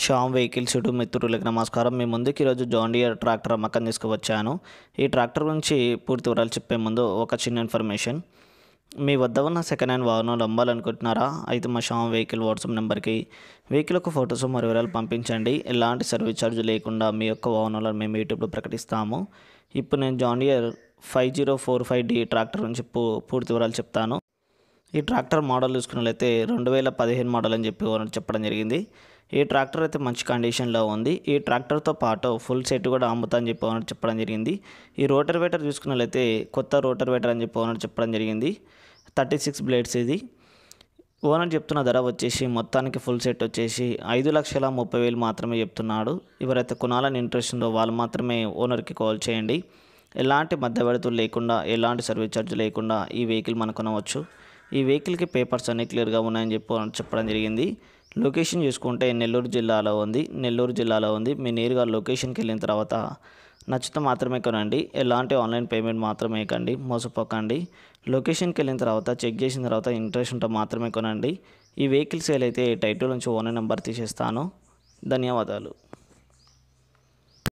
Shyam vehicles YouTube మిత్రులకి నమస్కారం మీ ముందుకు ఈరోజు జాండియర్ ట్రాక్టర్ అమ్మకం తీసుకువచ్చాను ఈ ట్రాక్టర్ గురించి పూర్తి వివరాలు చెప్పే ముందు ఒక చిన్న ఇన్ఫర్మేషన్ మీ వద్ద ఉన్న సెకండ్ హ్యాండ్ వాహనాలు అమ్మాలనుకుంటున్నారా అయితే మా షామ్ వెహికల్ వాట్సాప్ నెంబర్కి వెహికల్ యొక్క ఫొటోస్ మరియు వివరాలు పంపించండి ఎలాంటి సర్వీస్ ఛార్జ్ లేకుండా మీ యొక్క వాహనాలను మేము యూట్యూబ్లో ప్రకటిస్తాము ఇప్పుడు నేను John Deere five zero four five D tractor నుంచి పూ పూర్తి వివరాలు చెప్తాను ఈ ట్రాక్టర్ మోడల్ చూసుకున్నట్లయితే రెండు వేల పదిహేను మోడల్ అని చెప్పి చెప్పడం జరిగింది ఈ ట్రాక్టర్ అయితే మంచి కండిషన్లో ఉంది ఈ ట్రాక్టర్తో పాటు ఫుల్ సెట్ కూడా అమ్ముతా అని చెప్పి ఓనర్ చెప్పడం జరిగింది ఈ రోటర్ వేటర్ చూసుకున్నట్లయితే కొత్త రోటర్ వేటర్ అని చెప్పి ఓనర్ చెప్పడం జరిగింది థర్టీ సిక్స్ బ్లేడ్స్ ఇది ఓనర్ చెప్తున్న ధర వచ్చేసి మొత్తానికి ఫుల్ సెట్ వచ్చేసి ఐదు లక్షల ముప్పై వేలు మాత్రమే చెప్తున్నాడు ఎవరైతే కొనాలని ఇంట్రెస్ట్ ఉందో వాళ్ళు మాత్రమే ఓనర్కి కాల్ చేయండి ఎలాంటి మధ్యవర్తులు లేకుండా ఎలాంటి సర్వీస్ ఛార్జ్ లేకుండా ఈ వెహికల్ మనం కొనవచ్చు ఈ వెహికల్కి పేపర్స్ అన్నీ క్లియర్గా ఉన్నాయని చెప్పి చెప్పడం జరిగింది లొకేషన్ చూసుకుంటే నెల్లూరు జిల్లాలో ఉంది నెల్లూరు జిల్లాలో ఉంది మీ నేరుగా లొకేషన్కి వెళ్ళిన తర్వాత నచ్చితే మాత్రమే కొనండి ఎలాంటి ఆన్లైన్ పేమెంట్ మాత్రమే కండి మోసపోకండి లొకేషన్కి వెళ్ళిన తర్వాత చెక్ చేసిన తర్వాత ఇంట్రెస్ట్ ఉంటే మాత్రమే కొనండి ఈ వెహికల్ సేల్ అయితే టైటిల్ నుంచి ఓనర్ నెంబర్ తీసేస్తాను ధన్యవాదాలు